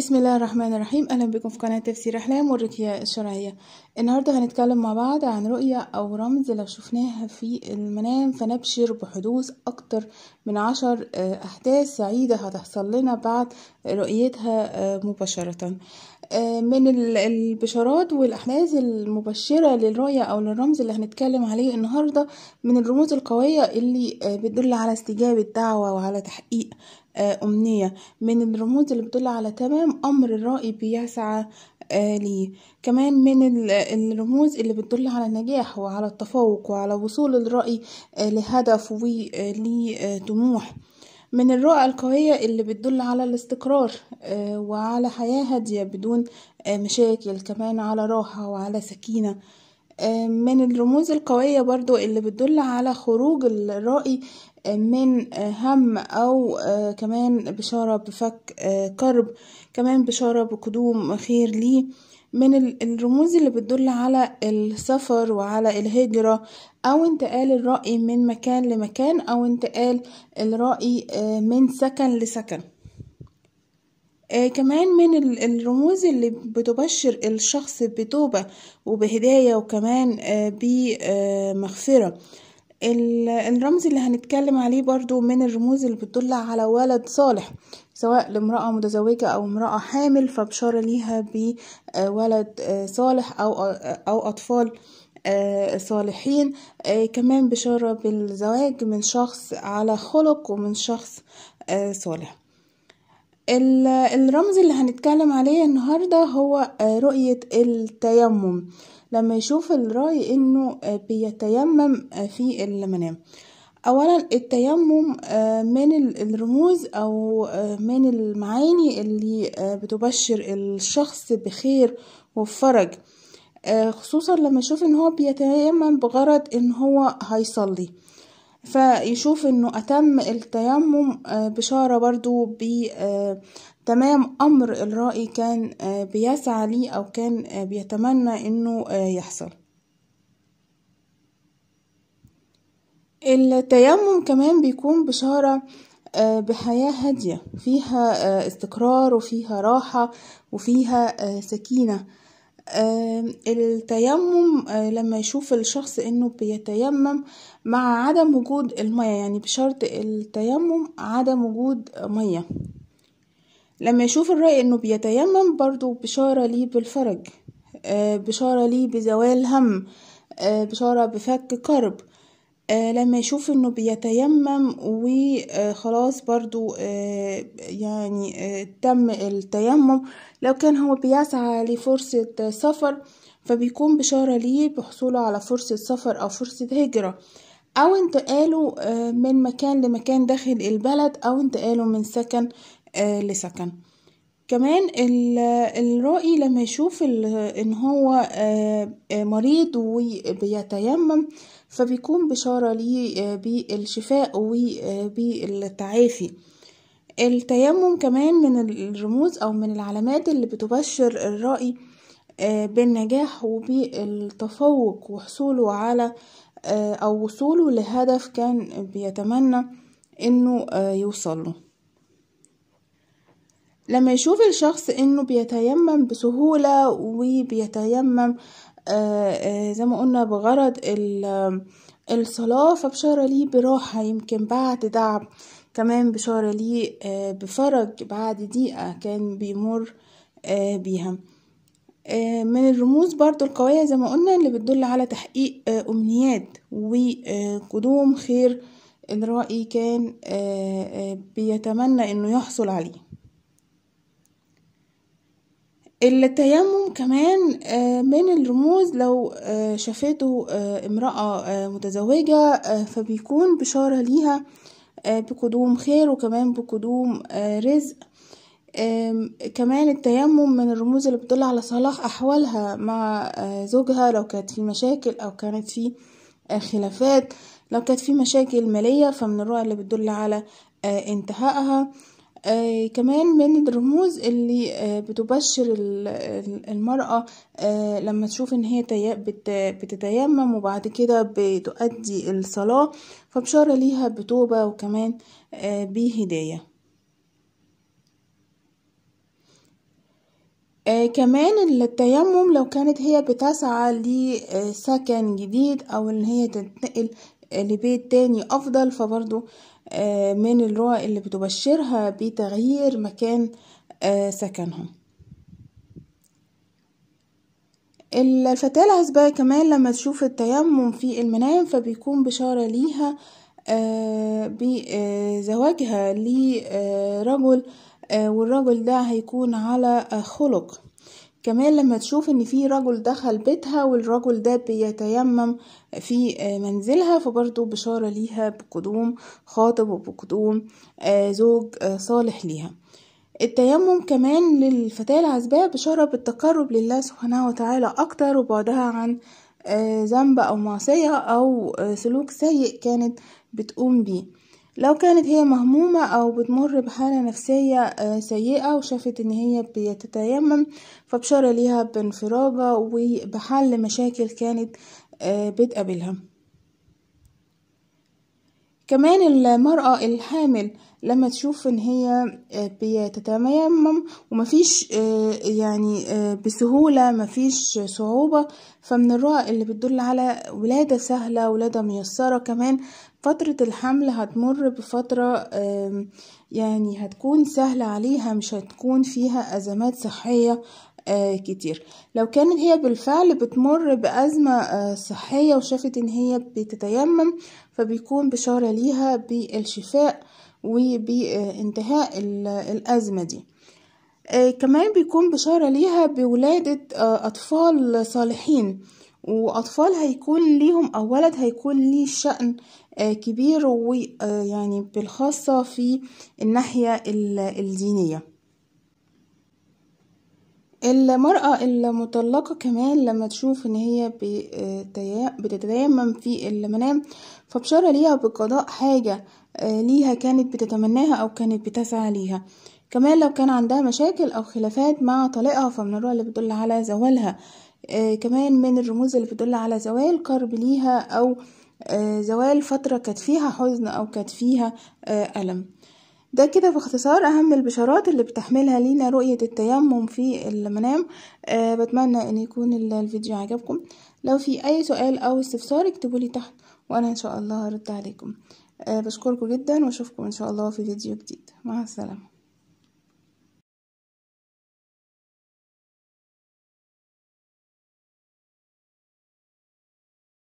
بسم الله الرحمن الرحيم اهلا بكم في قناه تفسير احلام والرقيه الشرعيه النهارده هنتكلم مع بعض عن رؤيه او رمز لو شفناها في المنام فنبشر بحدوث اكتر من عشر احداث سعيده هتحصل لنا بعد رؤيتها مباشره من البشارات والاحداث المبشره للرؤيه او للرمز اللي هنتكلم عليه النهارده من الرموز القويه اللي بتدل على استجابه دعوه وعلى تحقيق آه، أمنية من الرموز اللي بتدل على تمام أمر الرأي بيسعى آه، ليه كمان من الرموز اللي بتدل على النجاح وعلى التفوق وعلى وصول الرأي آه، لهدف ولطموح من الرؤى القوية اللي بتدل على الاستقرار وعلى حياة هادية بدون مشاكل كمان على راحة وعلى سكينة آه، من الرموز القوية برضو اللي بتدل على خروج الرائي آه، من آه، هم أو كمان بشارة بفك كرب كمان بشارة بقدوم خير ليه من الرموز اللي بتدل على السفر وعلى الهجرة أو انتقال الرأي من مكان لمكان أو انتقال الرأي من سكن لسكن آه كمان من الرموز اللي بتبشر الشخص بتوبة وبهداية وكمان آه بمغفرة الرمز اللي هنتكلم عليه برضو من الرموز اللي بتدل على ولد صالح سواء لامرأة متزوجة أو امرأة حامل فبشارة ليها بولد آه، صالح أو, آه، أو أطفال آه، صالحين كمان بشارة بالزواج من شخص على خلق ومن شخص صالح الرمز اللي هنتكلم عليه النهاردة هو آه، رؤية التيمم لما يشوف الراي انه آه، بيتيمم آه، في المنام اولا التيمم من الرموز او من المعاني اللي بتبشر الشخص بخير وفرج خصوصا لما يشوف ان هو بيتيمم بغرض ان هو هيصلي فيشوف انه اتم التيمم آه، بشارة برضو بتمام آه، امر الرائي كان آه، بيسعى ليه او كان بيتمنى انه يحصل التيمم كمان بيكون بشارة بحياة هادية فيها استقرار وفيها راحة وفيها سكينة التيمم آه، لما يشوف الشخص انه بيتيمم مع عدم وجود المية يعني بشرط التيمم عدم وجود مية لما يشوف الرأي انه بيتيمم برضو بشارة ليه بالفرج آه، بشارة ليه بزوال هم آه، بشارة بفك كرب آه، لما يشوف انه بيتيمم وخلاص آه، برضو آه، يعني تم التيمم لو كان هو بيسعى لفرصة سفر فبيكون بشارة ليه بحصوله على فرصة سفر أو فرصة هجرة أو انتقاله من مكان لمكان داخل البلد أو انتقاله من سكن لسكن كمان الرائي لما يشوف ان هو آه، آه، مريض وبيتيمم فبيكون بشارة ليه آه، بالشفاء وبالتعافي التيمم كمان من الرموز او من العلامات اللي بتبشر الرائي بالنجاح وبالتفوق وحصوله على او وصوله لهدف كان بيتمنى انه يوصله لما يشوف الشخص انه بيتيمم بسهولة وبيتيمم آه، آه، زي ما قلنا بغرض آه، الصلاة فبشارة ليه براحة يمكن بعد تعب كمان بشارة ليه بفرج بعد دقيقة كان بيمر بيها من الرموز برضو القوية زي ما قلنا اللي بتدل على تحقيق أمنيات وقدوم خير الرأي كان بيتمنى انه يحصل عليه التيمم كمان آه، من الرموز لو آه، شافته آه، امرأة متزوجة فبيكون بشارة ليها بقدوم خير وكمان بقدوم رزق كمان التيمم من الرموز اللي بتدل على صلاح أحوالها مع زوجها لو كانت في مشاكل أو كانت في خلافات لو كانت في مشاكل مالية فمن الرؤى اللي بتدل على انتهائها آه، كمان من الرموز اللي آه، بتبشر المرأة آه، لما تشوف ان هي بتتيمم وبعد كده بتؤدي الصلاة فبشارة ليها بتوبة وكمان بهداية آه كمان التيمم لو كانت هي بتسعى لسكن جديد او ان هي تنتقل لبيت تاني افضل فبرضو آه، من الرؤى اللي بتبشرها بتغيير مكان آه، سكنهم الفتاة العزباء كمان لما تشوف التيمم في المنام فبيكون بشارة ليها آه، بزواجها لرجل والرجل ده هيكون على خلق كمان لما تشوف ان في رجل دخل بيتها والرجل ده بيتيمم في آه، منزلها فبرضه بشارة ليها بقدوم خاطب وبقدوم آه، زوج آه، صالح ليها التيمم كمان للفتاة العزباء بشارة بالتقرب لله سبحانه وتعالى أكتر وبعدها عن ذنب أو معصية أو سلوك سيء كانت بتقوم بيه لو كانت هي مهمومة أو بتمر بحالة نفسية آه، سيئة وشافت إن هي بتتيمم فبشارة ليها بانفراجة وبحل مشاكل كانت آه، بتقابلها كمان المرأة الحامل لما تشوف ان هي آه، بتتيمم ومفيش آه، يعني آه، بسهولة مفيش صعوبة فمن الرؤى اللي بتدل على ولادة سهلة ولادة ميسرة كمان فترة الحمل هتمر بفترة يعني هتكون سهلة عليها مش هتكون فيها ازمات صحية آه، كتير لو كانت هي بالفعل بتمر بأزمة آه، صحية وشافت ان هي بتتيمم فبيكون بشارة ليها بالشفاء وبانتهاء الأزمة دي آه، كمان بيكون بشارة ليها بولادة أطفال صالحين وأطفال هيكون ليهم أو ولد هيكون ليه شأن كبير ويعني بالخاصة في الناحية الدينية المرأة المطلقة كمان لما تشوف ان هي بتتيمم في المنام فبشارة ليها بقضاء حاجة آه، ليها كانت بتتمناها او كانت بتسعى ليها كمان لو كان عندها مشاكل او خلافات مع طليقها فمن الرؤى اللي بتدل على زوالها آه، كمان من الرموز اللي بتدل على زوال قرب ليها او آه، زوال فترة كانت فيها حزن او كانت فيها ألم ده كده في اختصار اهم البشارات اللي بتحملها لينا رؤية التيمم في المنام أه بتمنى ان يكون الفيديو عجبكم لو في اي سؤال او استفسار اكتبولي تحت وانا ان شاء الله هرد عليكم أه بشكركم جدا واشوفكم ان شاء الله في فيديو جديد مع السلامة